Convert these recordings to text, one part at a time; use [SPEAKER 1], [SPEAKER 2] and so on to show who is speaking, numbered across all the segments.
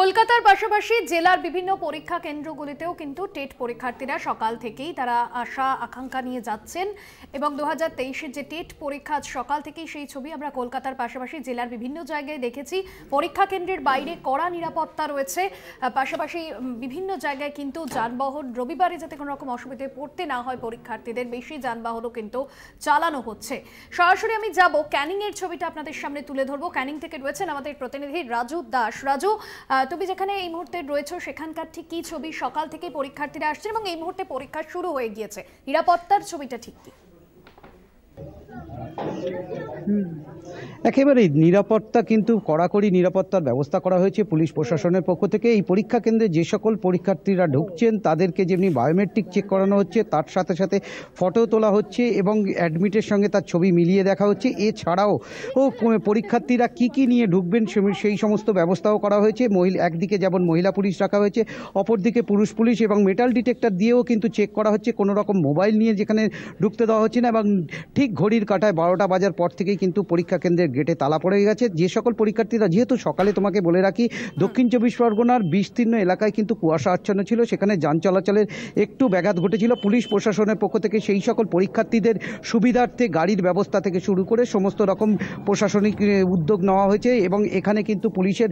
[SPEAKER 1] কলকাতার পাশাপাশি জেলার বিভিন্ন পরীক্ষা কেন্দ্রগুলিতেও কিন্তু টেট পরীক্ষার্থীরা সকাল থেকেই তারা আশা আকাঙ্ক্ষা নিয়ে যাচ্ছেন এবং দু হাজার যে টেট পরীক্ষা সকাল থেকেই সেই ছবি আমরা কলকাতার পাশাপাশি জেলার বিভিন্ন জায়গায় দেখেছি পরীক্ষা কেন্দ্রের বাইরে কড়া নিরাপত্তা রয়েছে পাশাপাশি বিভিন্ন জায়গায় কিন্তু যানবাহন রবিবারে যাতে কোনো রকম অসুবিধায় পড়তে না হয় পরীক্ষার্থীদের বেশি যানবাহনও কিন্তু চালানো হচ্ছে সরাসরি আমি যাব ক্যানিংয়ের ছবিটা আপনাদের সামনে তুলে ধরবো ক্যানিং থেকে রয়েছেন আমাদের প্রতিনিধি রাজু দাস রাজু তুমি যেখানে এই মুহূর্তে রয়েছে সেখানকার ঠিক কি ছবি সকাল থেকে পরীক্ষার্থীরা আসছে এবং এই মুহূর্তে পরীক্ষা শুরু হয়ে গিয়েছে নিরাপত্তার ছবিটা ঠিক কি
[SPEAKER 2] একেবারে নিরাপত্তা কিন্তু কড়াকড়ি নিরাপত্তার ব্যবস্থা করা হয়েছে পুলিশ প্রশাসনের পক্ষ থেকে এই পরীক্ষা কেন্দ্রে যে সকল পরীক্ষার্থীরা ঢুকছেন তাদেরকে যেমনি বায়োমেট্রিক চেক করানো হচ্ছে তার সাথে সাথে ফটো তোলা হচ্ছে এবং অ্যাডমিটের সঙ্গে তার ছবি মিলিয়ে দেখা হচ্ছে এছাড়াও ও পরীক্ষার্থীরা কি কি নিয়ে ঢুকবেন সেই সমস্ত ব্যবস্থাও করা হয়েছে মহিলা একদিকে যেমন মহিলা পুলিশ রাখা হয়েছে অপরদিকে পুরুষ পুলিশ এবং মেটাল ডিটেক্টর দিয়েও কিন্তু চেক করা হচ্ছে কোনো রকম মোবাইল নিয়ে যেখানে ঢুকতে দেওয়া হচ্ছে না এবং ঠিক ঘড়ির কাঁটায় বারোটা বাজার পর থেকেই কিন্তু পরীক্ষা কেন্দ্রের গেটে তালা পড়ে গেছে যে সকল পরীক্ষার্থীরা যেহেতু সকালে তোমাকে বলে রাখি দক্ষিণ চব্বিশ পরগনার বিস্তীর্ণ এলাকায় কিন্তু কুয়াশা আচ্ছন্ন ছিল সেখানে যান চলাচলের একটু ব্যাঘাত ঘটেছিল পুলিশ প্রশাসনের পক্ষ থেকে সেই সকল পরীক্ষার্থীদের সুবিধার্থে গাড়ির ব্যবস্থা থেকে শুরু করে সমস্ত রকম প্রশাসনিক উদ্যোগ নেওয়া হয়েছে এবং এখানে কিন্তু পুলিশের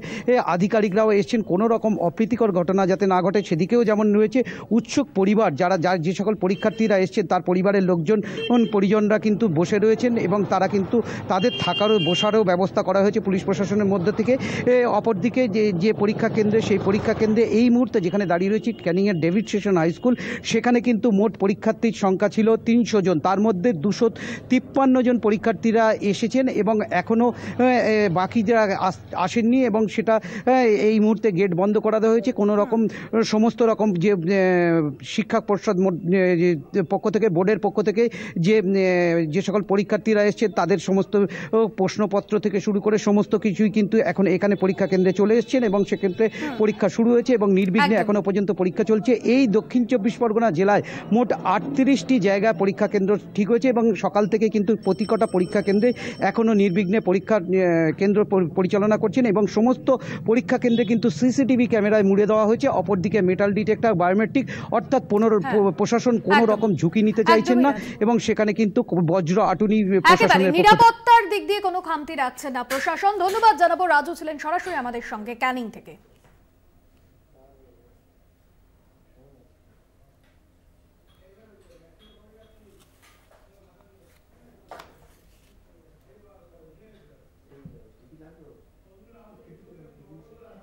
[SPEAKER 2] আধিকারিকরাও এসছেন কোনো রকম অপ্রীতিকর ঘটনা যাতে না ঘটে সেদিকেও যেমন রয়েছে উৎসুক পরিবার যারা যার যে সকল পরীক্ষার্থীরা এসছেন তার পরিবারের লোকজন পরিজনরা কিন্তু বসে রয়েছেন এবং তারা কিন্তু তাদের থাকারও বসারও ব্যবস্থা করা হয়েছে পুলিশ প্রশাসনের মধ্যে থেকে অপরদিকে যে যে পরীক্ষা কেন্দ্রে সেই পরীক্ষা কেন্দ্রে এই মুহূর্তে যেখানে দাঁড়িয়ে রয়েছি ক্যানিংয়ের ডেভিড সেশন হাইস্কুল সেখানে কিন্তু মোট পরীক্ষার্থীর সংখ্যা ছিল তিনশো জন তার মধ্যে দুশো তিপ্পান্ন জন পরীক্ষার্থীরা এসেছেন এবং এখনও বাকি যারা আসেননি এবং সেটা এই মুহূর্তে গেট বন্ধ করা দেওয়া হয়েছে কোনো রকম সমস্ত রকম যে শিক্ষা পর্ষদ পক্ষ থেকে বোর্ডের পক্ষ থেকে যে যে সকল পরীক্ষার্থীরা এসছে তাদের সমস্ত প্রশ্ন প্রশ্নপত্র থেকে শুরু করে সমস্ত কিছুই কিন্তু এখন এখানে পরীক্ষা কেন্দ্রে চলে এসছেন এবং সেক্ষেত্রে পরীক্ষা শুরু হয়েছে এবং নির্বিঘ্নে এখনও পর্যন্ত পরীক্ষা চলছে এই দক্ষিণ চব্বিশ পরগনা জেলায় মোট আটত্রিশটি জায়গা পরীক্ষা কেন্দ্র ঠিক হয়েছে এবং সকাল থেকে কিন্তু প্রতিকটা পরীক্ষা কেন্দ্রে এখনও নির্বিঘ্নে পরীক্ষা কেন্দ্র পরিচালনা করছেন এবং সমস্ত পরীক্ষা কেন্দ্রে কিন্তু সিসিটিভি ক্যামেরায় মুড়ে দেওয়া হয়েছে অপরদিকে মেটাল ডিটেক্টর বায়োমেট্রিক অর্থাৎ পুনর হ্যাঁ। প্রশাসন কোনো রকম ঝুঁকি নিতে চাইছেন না এবং সেখানে কিন্তু বজ্র আটুনি প্রশাসনের নিরাপত্তা
[SPEAKER 1] দিক দিয়ে কোনো খামতি রাখছে না প্রশাসন ধন্যবাদ জানাবো রাজু ছিলেন সরাসরি আমাদের সঙ্গে ক্যানিং থেকে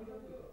[SPEAKER 1] Thank you.